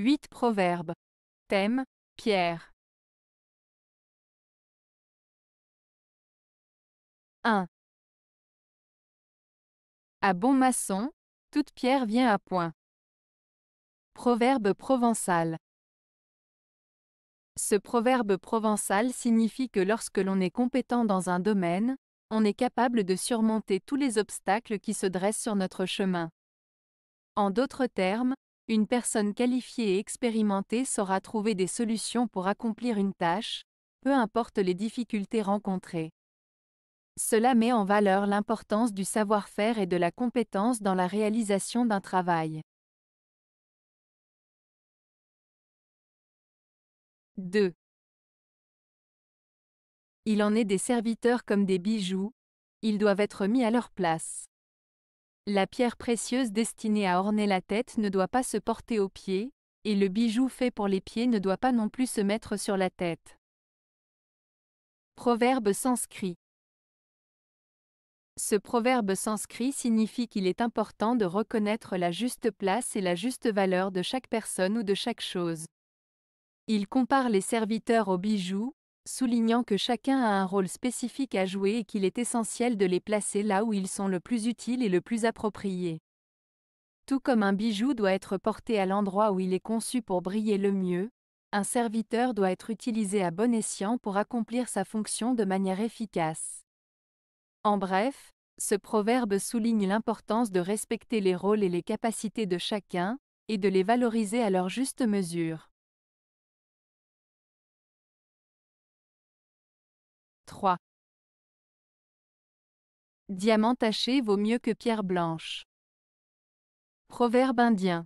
8 Proverbes. Thème, Pierre. 1. À bon maçon, toute pierre vient à point. Proverbe provençal. Ce proverbe provençal signifie que lorsque l'on est compétent dans un domaine, on est capable de surmonter tous les obstacles qui se dressent sur notre chemin. En d'autres termes, une personne qualifiée et expérimentée saura trouver des solutions pour accomplir une tâche, peu importe les difficultés rencontrées. Cela met en valeur l'importance du savoir-faire et de la compétence dans la réalisation d'un travail. 2. Il en est des serviteurs comme des bijoux, ils doivent être mis à leur place. La pierre précieuse destinée à orner la tête ne doit pas se porter aux pieds, et le bijou fait pour les pieds ne doit pas non plus se mettre sur la tête. Proverbe sanscrit Ce proverbe sanscrit signifie qu'il est important de reconnaître la juste place et la juste valeur de chaque personne ou de chaque chose. Il compare les serviteurs aux bijoux, soulignant que chacun a un rôle spécifique à jouer et qu'il est essentiel de les placer là où ils sont le plus utiles et le plus appropriés. Tout comme un bijou doit être porté à l'endroit où il est conçu pour briller le mieux, un serviteur doit être utilisé à bon escient pour accomplir sa fonction de manière efficace. En bref, ce proverbe souligne l'importance de respecter les rôles et les capacités de chacun, et de les valoriser à leur juste mesure. 3. Diamant taché vaut mieux que pierre blanche. Proverbe indien.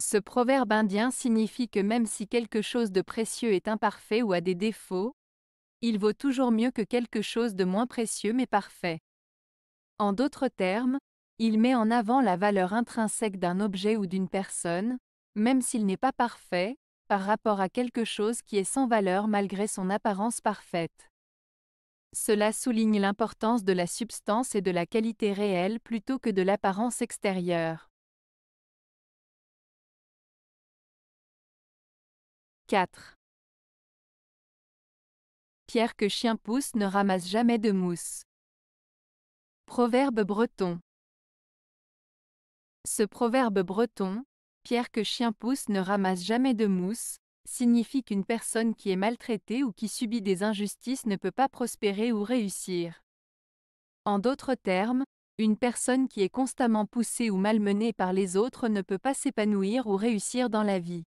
Ce proverbe indien signifie que même si quelque chose de précieux est imparfait ou a des défauts, il vaut toujours mieux que quelque chose de moins précieux mais parfait. En d'autres termes, il met en avant la valeur intrinsèque d'un objet ou d'une personne, même s'il n'est pas parfait, par rapport à quelque chose qui est sans valeur malgré son apparence parfaite. Cela souligne l'importance de la substance et de la qualité réelle plutôt que de l'apparence extérieure. 4. Pierre que chien pousse ne ramasse jamais de mousse. Proverbe breton. Ce proverbe breton, Pierre que chien pousse ne ramasse jamais de mousse, signifie qu'une personne qui est maltraitée ou qui subit des injustices ne peut pas prospérer ou réussir. En d'autres termes, une personne qui est constamment poussée ou malmenée par les autres ne peut pas s'épanouir ou réussir dans la vie.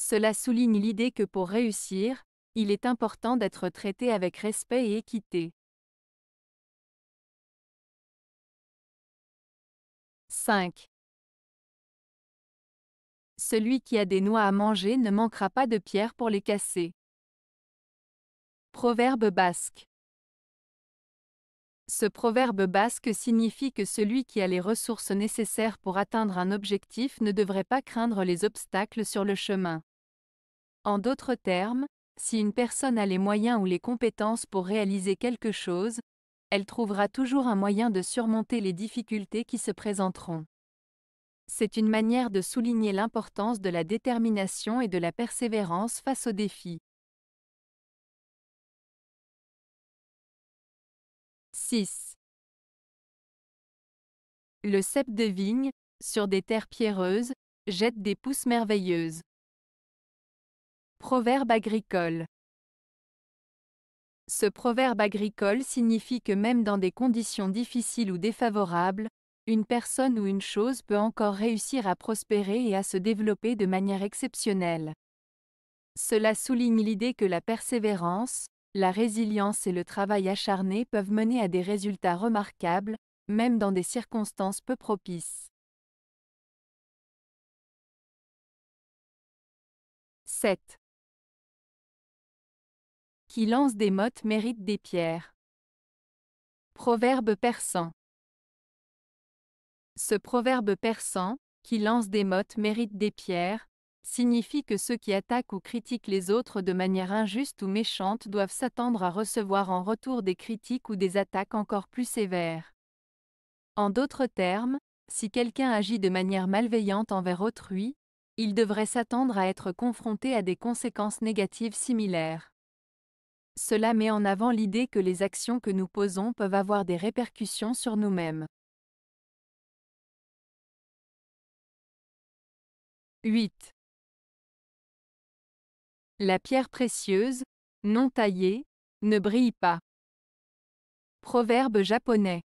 Cela souligne l'idée que pour réussir, il est important d'être traité avec respect et équité. 5 celui qui a des noix à manger ne manquera pas de pierres pour les casser. Proverbe basque. Ce proverbe basque signifie que celui qui a les ressources nécessaires pour atteindre un objectif ne devrait pas craindre les obstacles sur le chemin. En d'autres termes, si une personne a les moyens ou les compétences pour réaliser quelque chose, elle trouvera toujours un moyen de surmonter les difficultés qui se présenteront. C'est une manière de souligner l'importance de la détermination et de la persévérance face aux défis. 6. Le cep de vigne, sur des terres pierreuses, jette des pousses merveilleuses. Proverbe agricole. Ce proverbe agricole signifie que même dans des conditions difficiles ou défavorables, une personne ou une chose peut encore réussir à prospérer et à se développer de manière exceptionnelle. Cela souligne l'idée que la persévérance, la résilience et le travail acharné peuvent mener à des résultats remarquables, même dans des circonstances peu propices. 7. Qui lance des mottes mérite des pierres. Proverbe persan. Ce proverbe persan, qui lance des mottes mérite des pierres, signifie que ceux qui attaquent ou critiquent les autres de manière injuste ou méchante doivent s'attendre à recevoir en retour des critiques ou des attaques encore plus sévères. En d'autres termes, si quelqu'un agit de manière malveillante envers autrui, il devrait s'attendre à être confronté à des conséquences négatives similaires. Cela met en avant l'idée que les actions que nous posons peuvent avoir des répercussions sur nous-mêmes. 8. La pierre précieuse, non taillée, ne brille pas. Proverbe japonais.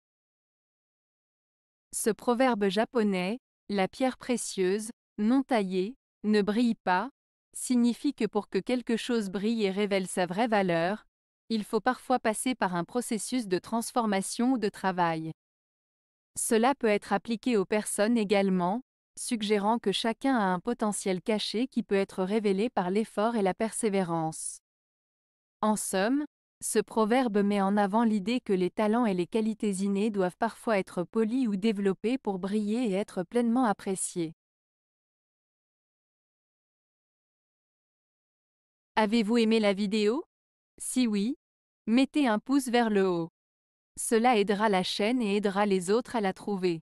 Ce proverbe japonais, la pierre précieuse, non taillée, ne brille pas, signifie que pour que quelque chose brille et révèle sa vraie valeur, il faut parfois passer par un processus de transformation ou de travail. Cela peut être appliqué aux personnes également, suggérant que chacun a un potentiel caché qui peut être révélé par l'effort et la persévérance. En somme, ce proverbe met en avant l'idée que les talents et les qualités innées doivent parfois être polis ou développés pour briller et être pleinement appréciés. Avez-vous aimé la vidéo Si oui, mettez un pouce vers le haut. Cela aidera la chaîne et aidera les autres à la trouver.